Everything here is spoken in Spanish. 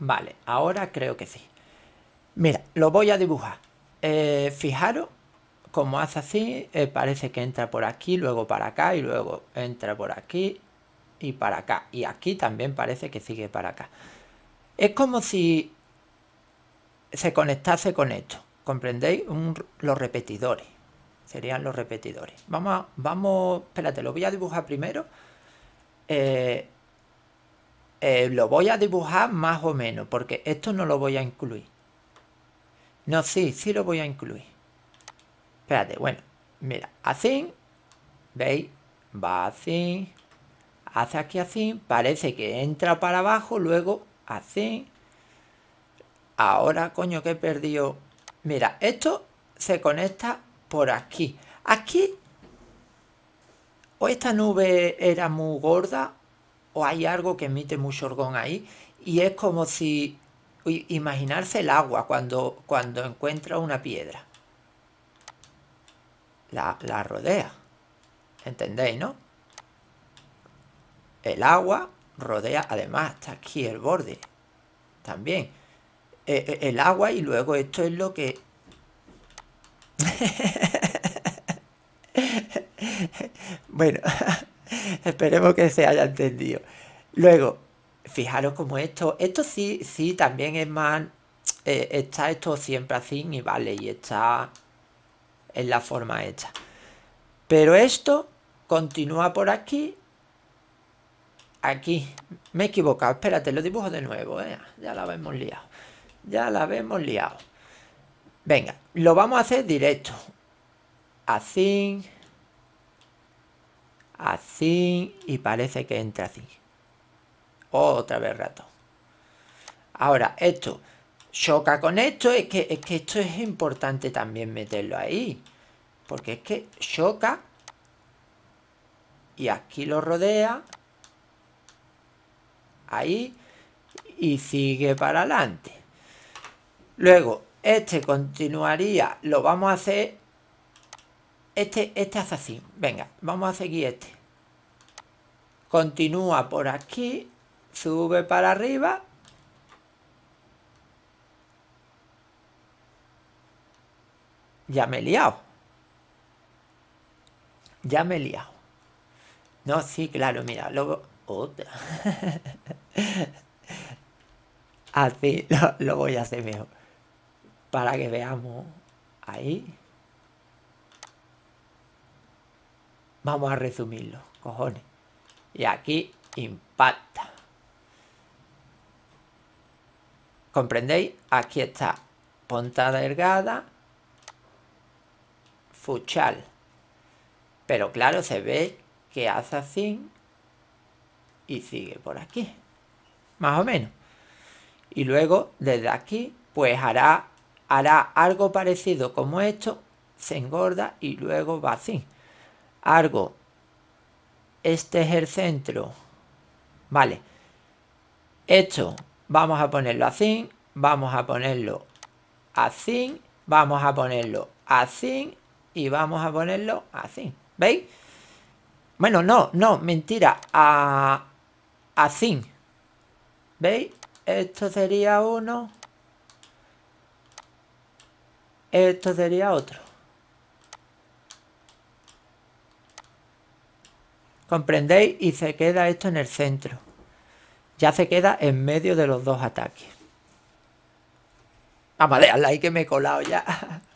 Vale, ahora creo que sí. Mira, lo voy a dibujar. Eh, fijaros como hace así, eh, parece que entra por aquí, luego para acá y luego entra por aquí y para acá. Y aquí también parece que sigue para acá. Es como si se conectase con esto, ¿comprendéis? los repetidores, serían los repetidores. Vamos, a, vamos, espérate, lo voy a dibujar primero. Eh, eh, lo voy a dibujar más o menos, porque esto no lo voy a incluir. No, sí, sí lo voy a incluir. Espérate, bueno, mira, así, ¿veis? Va así, hace aquí así, parece que entra para abajo, luego así. Ahora, coño, que he perdido. Mira, esto se conecta por aquí. Aquí, o esta nube era muy gorda, o hay algo que emite mucho orgón ahí y es como si imaginarse el agua cuando, cuando encuentra una piedra. La, rodea. ¿Entendéis, no? El agua rodea, además, está aquí el borde. También. E, e, el agua y luego esto es lo que... bueno... Esperemos que se haya entendido. Luego, fijaros como esto, esto sí, sí también es más, eh, está esto siempre así y vale, y está en la forma hecha. Pero esto continúa por aquí, aquí, me he equivocado, espérate, lo dibujo de nuevo, eh. ya la vemos liado, ya la vemos liado. Venga, lo vamos a hacer directo, así así y parece que entra así. Otra vez rato. Ahora, esto choca con esto, es que, es que esto es importante también meterlo ahí. Porque es que choca y aquí lo rodea, ahí, y sigue para adelante. Luego, este continuaría, lo vamos a hacer este, este así. Venga, vamos a seguir este. Continúa por aquí. Sube para arriba. Ya me he liado. Ya me he liado. No, sí, claro, mira, Luego, Otra. Así lo, lo voy a hacer mejor. Para que veamos ahí. Vamos a resumirlo, cojones. Y aquí impacta. ¿Comprendéis? Aquí está ponta delgada, fuchal. Pero claro, se ve que hace así y sigue por aquí. Más o menos. Y luego, desde aquí, pues hará, hará algo parecido como esto, se engorda y luego va así algo Este es el centro. Vale. Esto vamos a ponerlo así. Vamos a ponerlo así. Vamos a ponerlo así. Y vamos a ponerlo así. ¿Veis? Bueno, no, no, mentira. A, así. ¿Veis? Esto sería uno. Esto sería otro. ¿Comprendéis? Y se queda esto en el centro. Ya se queda en medio de los dos ataques. Vamos a dejarla ahí que me he colado ya.